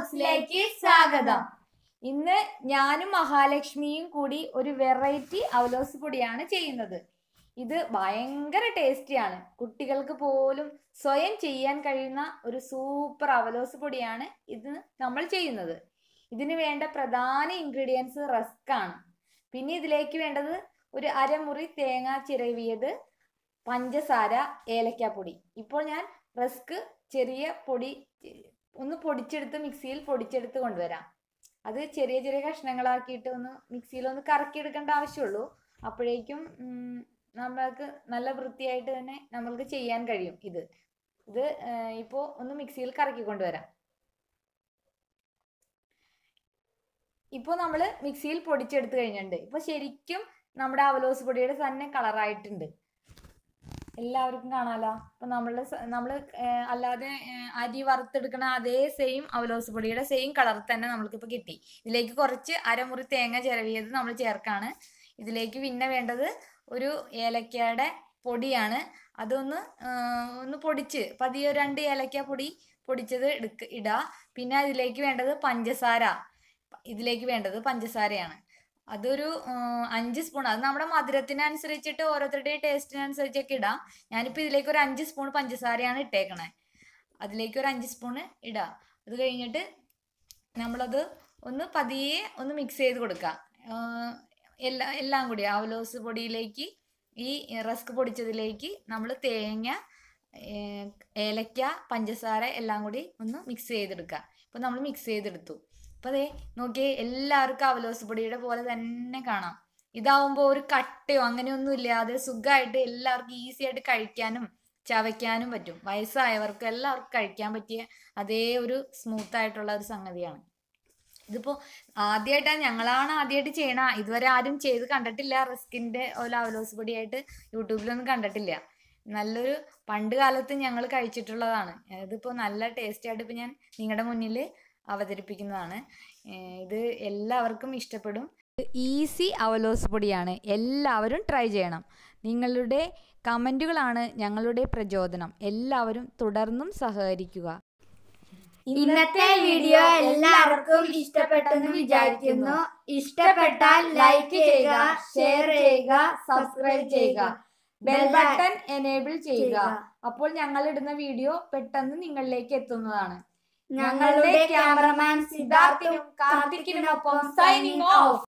ബ്ലോഗ്സിലേക്ക് സ്വാഗതം ഇന്ന് ഞാനും മഹാലക്ഷ്മിയും കൂടി ഒരു വെറൈറ്റി അവലോസ് പൊടിയാണ് ചെയ്യുന്നത് ഇത് ഭയങ്കര ടേസ്റ്റിയാണ് കുട്ടികൾക്ക് പോലും സ്വയം ചെയ്യാൻ കഴിയുന്ന ഒരു സൂപ്പർ അവലോസ് പൊടിയാണ് ഇത് നമ്മൾ ചെയ്യുന്നത് ഇതിന് വേണ്ട പ്രധാന ഇൻഗ്രീഡിയൻസ് റസ്ക് ആണ് പിന്നെ ഇതിലേക്ക് വേണ്ടത് ഒരു അരമുറി തേങ്ങ ചിരവിയത് പഞ്ചസാര പൊടി ഇപ്പോൾ ഞാൻ റസ്ക് ചെറിയ പൊടി ഒന്ന് പൊടിച്ചെടുത്ത് മിക്സിയിൽ പൊടിച്ചെടുത്ത് കൊണ്ടുവരാം അത് ചെറിയ ചെറിയ കഷ്ണങ്ങളാക്കിയിട്ട് ഒന്ന് മിക്സിയിൽ ഒന്ന് എടുക്കേണ്ട ആവശ്യമുള്ളൂ അപ്പോഴേക്കും നമ്മൾക്ക് നല്ല വൃത്തിയായിട്ട് തന്നെ നമ്മൾക്ക് ചെയ്യാൻ കഴിയും ഇത് ഇത് ഇപ്പോൾ ഒന്ന് മിക്സിയിൽ കറക്കി കൊണ്ടുവരാം ഇപ്പോൾ നമ്മൾ മിക്സിയിൽ പൊടിച്ചെടുത്ത് കഴിഞ്ഞിട്ടുണ്ട് ഇപ്പോൾ ശരിക്കും നമ്മുടെ അവലോസ് പൊടിയുടെ തന്നെ കളറായിട്ടുണ്ട് എല്ലാവർക്കും കാണാലോ അപ്പൊ നമ്മള് നമ്മള് അല്ലാതെ അരി വറുത്തെടുക്കണ അതേ സെയിം അവലോസ് പൊടിയുടെ സെയിം കളർ തന്നെ ഇപ്പൊ കിട്ടി ഇതിലേക്ക് കുറച്ച് അരമുറി തേങ്ങ ചിരവിയത് നമ്മൾ ചേർക്കാണ് ഇതിലേക്ക് പിന്നെ വേണ്ടത് ഒരു ഏലക്കയുടെ പൊടിയാണ് അതൊന്ന് ഒന്ന് പൊടിച്ച് പതിയെ രണ്ട് ഏലക്ക പൊടി പൊടിച്ചത് എടുക്ക ഇടുക പിന്നെ അതിലേക്ക് വേണ്ടത് പഞ്ചസാര ഇതിലേക്ക് വേണ്ടത് പഞ്ചസാരയാണ് അതൊരു അഞ്ച് സ്പൂൺ അത് നമ്മുടെ മധുരത്തിനനുസരിച്ചിട്ട് ഓരോരുത്തരുടെയും ടേസ്റ്റിനനുസരിച്ചൊക്കെ ഇടാം ഞാനിപ്പോൾ ഇതിലേക്ക് ഒരു അഞ്ച് സ്പൂൺ പഞ്ചസാരയാണ് ഇട്ടേക്കണേ അതിലേക്ക് ഒരു അഞ്ച് സ്പൂണ് ഇടാം അത് കഴിഞ്ഞിട്ട് നമ്മളത് ഒന്ന് പതിയെ ഒന്ന് മിക്സ് ചെയ്ത് കൊടുക്കുക എല്ലാ എല്ലാം കൂടി അവലോസ് പൊടിയിലേക്ക് ഈ റസ്ക് പൊടിച്ചതിലേക്ക് നമ്മൾ തേങ്ങ ഏലക്ക പഞ്ചസാര എല്ലാം കൂടി ഒന്ന് മിക്സ് ചെയ്തെടുക്കുക ഇപ്പം നമ്മൾ മിക്സ് ചെയ്തെടുത്തു അപ്പൊ അതെ നോക്കിയേ എല്ലാവർക്കും അവലോസ് പൊടിയുടെ പോലെ തന്നെ കാണാം ഇതാവുമ്പോൾ ഒരു കട്ടയോ അങ്ങനെയൊന്നും ഇല്ലാതെ സുഖമായിട്ട് എല്ലാവർക്കും ഈസി ആയിട്ട് കഴിക്കാനും ചവയ്ക്കാനും പറ്റും വയസ്സായവർക്ക് എല്ലാവർക്കും കഴിക്കാൻ പറ്റിയ അതേ ഒരു സ്മൂത്ത് ആയിട്ടുള്ള ഒരു സംഗതിയാണ് ഇതിപ്പോ ആദ്യമായിട്ടാണ് ഞങ്ങളാണ് ആദ്യമായിട്ട് ചെയ്യണ ഇതുവരെ ആരും ചെയ്ത് കണ്ടിട്ടില്ല റിസ്കിന്റെ ഒരു അവലോസ് പൊടിയായിട്ട് യൂട്യൂബിലൊന്നും കണ്ടിട്ടില്ല നല്ലൊരു പണ്ട് കാലത്ത് ഞങ്ങൾ കഴിച്ചിട്ടുള്ളതാണ് ഇതിപ്പോ നല്ല ടേസ്റ്റി ആയിട്ട് ഇപ്പൊ ഞാൻ നിങ്ങളുടെ മുന്നിൽ അവതരിപ്പിക്കുന്നതാണ് ഇത് എല്ലാവർക്കും ഇഷ്ടപ്പെടും ഈസി അവലോസ് പൊടിയാണ് എല്ലാവരും ട്രൈ ചെയ്യണം നിങ്ങളുടെ കമൻറ്റുകളാണ് ഞങ്ങളുടെ പ്രചോദനം എല്ലാവരും തുടർന്നും സഹകരിക്കുക ഇന്നത്തെ വീഡിയോ എല്ലാവർക്കും ഇഷ്ടപ്പെട്ടെന്ന് വിചാരിക്കുന്നു ഇഷ്ടപ്പെട്ടാൽ ലൈക്ക് ചെയ്യുക ഷെയർ ചെയ്യുക സബ്സ്ക്രൈബ് ചെയ്യുക ബെൽ ബട്ടൺ എനേബിൾ ചെയ്യുക അപ്പോൾ ഞങ്ങൾ ഇടുന്ന വീഡിയോ പെട്ടെന്ന് നിങ്ങളിലേക്ക് എത്തുന്നതാണ് ഞങ്ങളുടെ ക്യാമറമാൻ സിദ്ധാർത്ഥിനും ഒപ്പം സൈനിങ് ഓഫ്